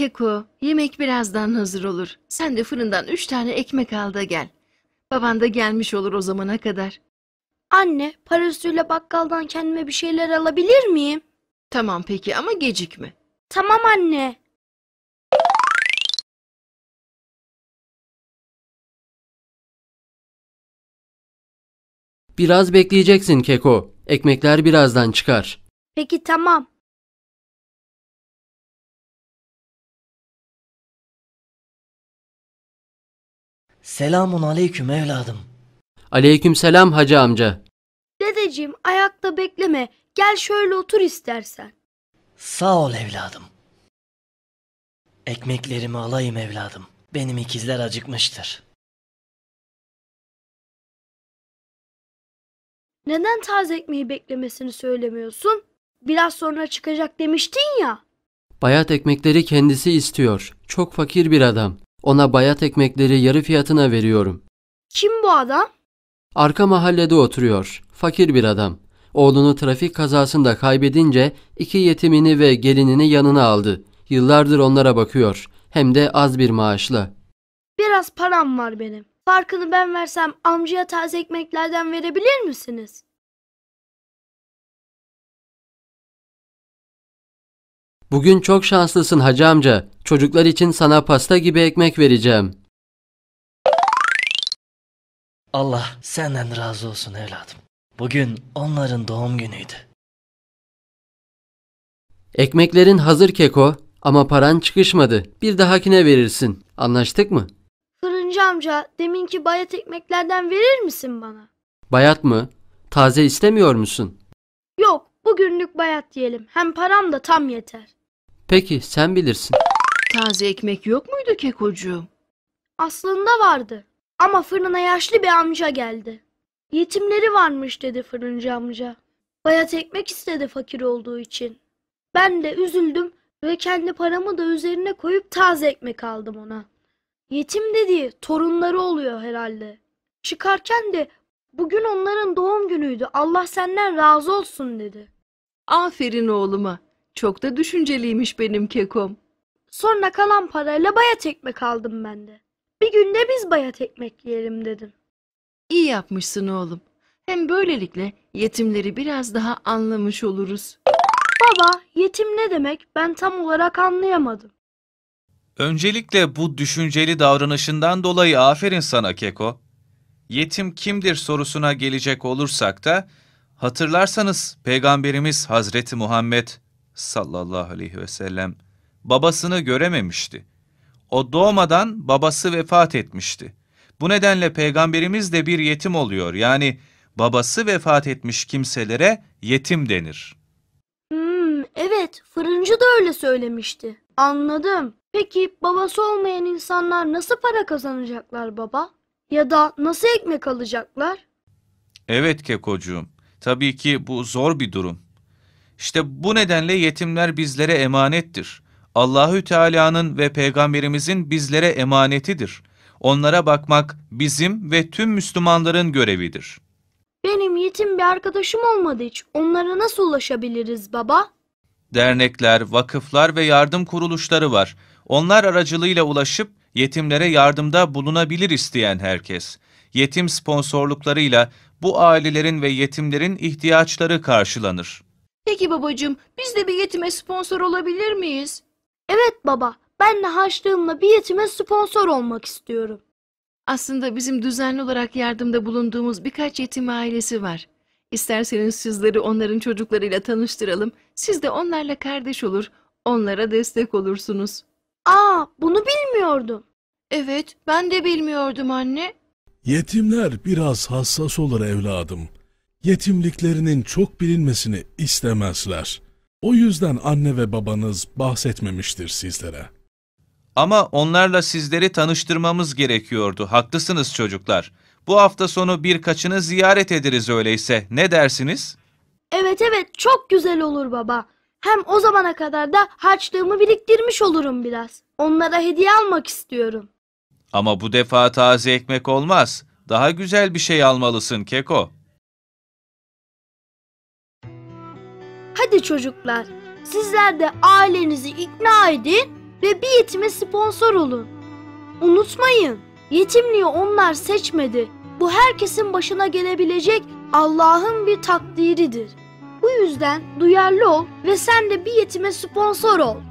Keko, yemek birazdan hazır olur. Sen de fırından üç tane ekmek al da gel. Baban da gelmiş olur o zamana kadar. Anne, parasıyla bakkaldan kendime bir şeyler alabilir miyim? Tamam peki ama gecikme. Tamam anne. Biraz bekleyeceksin Keko. Ekmekler birazdan çıkar. Peki tamam. Selamun aleyküm evladım. Aleyküm selam hacı amca. Dedeciğim ayakta bekleme. Gel şöyle otur istersen. Sağ ol evladım. Ekmeklerimi alayım evladım. Benim ikizler acıkmıştır. Neden taze ekmeği beklemesini söylemiyorsun? Biraz sonra çıkacak demiştin ya. Bayat ekmekleri kendisi istiyor. Çok fakir bir adam. Ona bayat ekmekleri yarı fiyatına veriyorum. Kim bu adam? Arka mahallede oturuyor. Fakir bir adam. Oğlunu trafik kazasında kaybedince iki yetimini ve gelinini yanına aldı. Yıllardır onlara bakıyor. Hem de az bir maaşla. Biraz param var benim. Farkını ben versem amcaya taze ekmeklerden verebilir misiniz? Bugün çok şanslısın hacı amca. Çocuklar için sana pasta gibi ekmek vereceğim. Allah senden razı olsun evladım. Bugün onların doğum günüydü. Ekmeklerin hazır keko ama paran çıkışmadı. Bir dahakine verirsin. Anlaştık mı? Fırıncı amca deminki bayat ekmeklerden verir misin bana? Bayat mı? Taze istemiyor musun? Yok bugünlük bayat diyelim. Hem param da tam yeter. Peki sen bilirsin. Taze ekmek yok muydu kekocuğum? Aslında vardı. Ama fırına yaşlı bir amca geldi. Yetimleri varmış dedi fırıncı amca. Bayat ekmek istedi fakir olduğu için. Ben de üzüldüm ve kendi paramı da üzerine koyup taze ekmek aldım ona. Yetim dediği torunları oluyor herhalde. Çıkarken de bugün onların doğum günüydü Allah senden razı olsun dedi. Aferin oğluma. Çok da düşünceliymiş benim kekom. Sonra kalan parayla bayat ekmek aldım ben de. Bir günde biz bayat ekmek yiyelim dedim. İyi yapmışsın oğlum. Hem böylelikle yetimleri biraz daha anlamış oluruz. Baba, yetim ne demek ben tam olarak anlayamadım. Öncelikle bu düşünceli davranışından dolayı aferin sana Keko. Yetim kimdir sorusuna gelecek olursak da hatırlarsanız Peygamberimiz Hazreti Muhammed sallallahu aleyhi ve sellem babasını görememişti. O doğmadan babası vefat etmişti. Bu nedenle peygamberimiz de bir yetim oluyor. Yani babası vefat etmiş kimselere yetim denir. Hmm, evet, fırıncı da öyle söylemişti. Anladım. Peki babası olmayan insanlar nasıl para kazanacaklar baba? Ya da nasıl ekmek alacaklar? Evet Kekocuğum. Tabii ki bu zor bir durum. İşte bu nedenle yetimler bizlere emanettir. Allahü Teala'nın ve peygamberimizin bizlere emanetidir. Onlara bakmak bizim ve tüm Müslümanların görevidir. Benim yetim bir arkadaşım olmadı hiç. Onlara nasıl ulaşabiliriz baba? Dernekler, vakıflar ve yardım kuruluşları var. Onlar aracılığıyla ulaşıp yetimlere yardımda bulunabilir isteyen herkes. Yetim sponsorluklarıyla bu ailelerin ve yetimlerin ihtiyaçları karşılanır. Peki babacığım, biz de bir yetime sponsor olabilir miyiz? Evet baba, ben de harçlığımla bir yetime sponsor olmak istiyorum. Aslında bizim düzenli olarak yardımda bulunduğumuz birkaç yetim ailesi var. İsterseniz sizleri onların çocuklarıyla tanıştıralım. Siz de onlarla kardeş olur, onlara destek olursunuz. Aa, bunu bilmiyordum. Evet, ben de bilmiyordum anne. Yetimler biraz hassas olur evladım. Yetimliklerinin çok bilinmesini istemezler. O yüzden anne ve babanız bahsetmemiştir sizlere. Ama onlarla sizleri tanıştırmamız gerekiyordu. Haklısınız çocuklar. Bu hafta sonu birkaçını ziyaret ederiz öyleyse. Ne dersiniz? Evet evet çok güzel olur baba. Hem o zamana kadar da harçlığımı biriktirmiş olurum biraz. Onlara hediye almak istiyorum. Ama bu defa taze ekmek olmaz. Daha güzel bir şey almalısın Keko. Hadi çocuklar, sizler de ailenizi ikna edin ve bir yetime sponsor olun. Unutmayın, yetimliği onlar seçmedi. Bu herkesin başına gelebilecek Allah'ın bir takdiridir. Bu yüzden duyarlı ol ve sen de bir yetime sponsor ol.